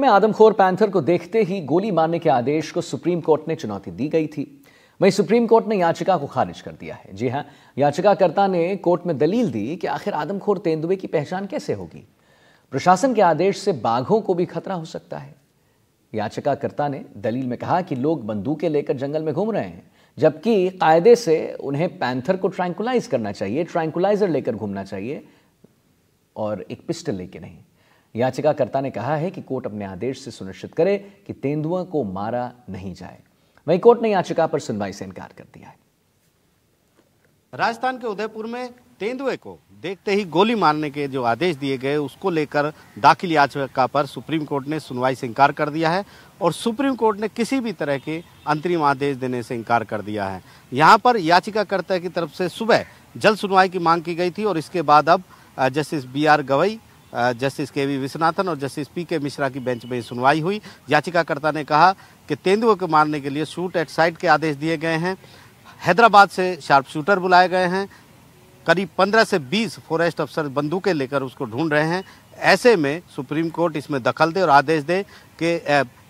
में आदमखोर पैंथर को देखते ही गोली मारने के आदेश को सुप्रीम कोर्ट ने चुनौती दी गई थी वही सुप्रीम कोर्ट ने याचिका को खारिज कर दिया है जी हाँ याचिकाकर्ता ने कोर्ट में दलील दी कि आखिर आदमखोर तेंदुए की पहचान कैसे होगी प्रशासन के आदेश से बाघों को भी खतरा हो सकता है याचिकाकर्ता ने दलील में कहा कि लोग बंदूकें लेकर जंगल में घूम रहे हैं जबकि कायदे से उन्हें पैंथर को ट्रैंकुलाइज करना चाहिए ट्रैंकुलाइजर लेकर घूमना चाहिए और एक पिस्टल लेके नहीं याचिकाकर्ता ने कहा है कि कोर्ट अपने आदेश से सुनिश्चित करे कि तेंदुआ को मारा नहीं जाए वहीं कोर्ट ने याचिका पर सुनवाई से इनकार कर दिया है राजस्थान के उदयपुर में तेंदुए को देखते ही गोली मारने के जो आदेश दिए गए उसको लेकर दाखिल याचिका पर सुप्रीम कोर्ट ने सुनवाई से इनकार कर दिया है और सुप्रीम कोर्ट ने किसी भी तरह के अंतरिम आदेश देने से इनकार कर दिया है यहाँ पर याचिकाकर्ता की तरफ से सुबह जल्द सुनवाई की मांग की गई थी और इसके बाद अब justice B R Gavai justice K V Viswanathan और जस्टिस पी के मिश्रा की बेंच में सुनवाई हुई याचिकाकर्ता ने कहा कि तेंदुए को मारने के लिए शूट एट साइट के आदेश दिए गए हैं हैदराबाद से शार्प शूटर बुलाए गए हैं करीब 15 से 20 फॉरेस्ट अफसर बंदूकें लेकर उसको ढूंढ रहे हैं ऐसे में सुप्रीम कोर्ट इसमें दखल दे और आदेश दे कि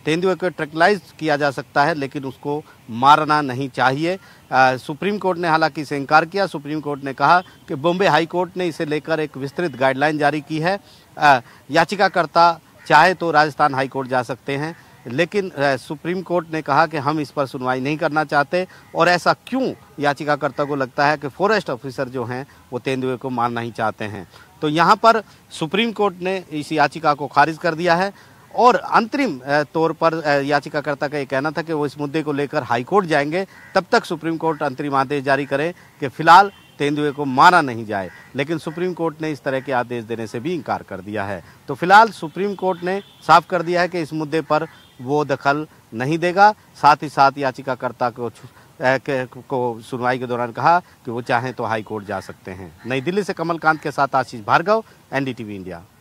तेंदुए को ट्रकलाइज किया जा सकता है लेकिन उसको मारना नहीं चाहिए आ, सुप्रीम कोर्ट ने हालांकि इसे इनकार किया सुप्रीम कोर्ट ने कहा कि बॉम्बे हाई कोर्ट ने इसे लेकर एक विस्तृत गाइडलाइन जारी की है आ, याचिकाकर्ता चाहे तो राजस्थान हाई कोर्ट जा सकते हैं लेकिन सुप्रीम कोर्ट ने कहा कि हम इस पर सुनवाई नहीं करना चाहते और ऐसा क्यों याचिकाकर्ता को लगता है कि फॉरेस्ट ऑफिसर जो हैं वो तेंदुए को मारना ही चाहते हैं तो यहाँ पर सुप्रीम कोर्ट ने इस याचिका को खारिज कर दिया है और अंतरिम तौर पर याचिकाकर्ता का ये कहना था कि वो इस मुद्दे को लेकर हाईकोर्ट जाएंगे तब तक सुप्रीम कोर्ट अंतरिम आदेश जारी करे कि फिलहाल तेंदुए को मारा नहीं जाए लेकिन सुप्रीम कोर्ट ने इस तरह के आदेश देने से भी इनकार कर दिया है तो फिलहाल सुप्रीम कोर्ट ने साफ कर दिया है कि इस मुद्दे पर वो दखल नहीं देगा साथ ही साथ याचिकाकर्ता को को सुनवाई के दौरान कहा कि वो चाहें तो हाई कोर्ट जा सकते हैं नई दिल्ली से कमलकांत के साथ आशीष भार्गव एनडीटीवी इंडिया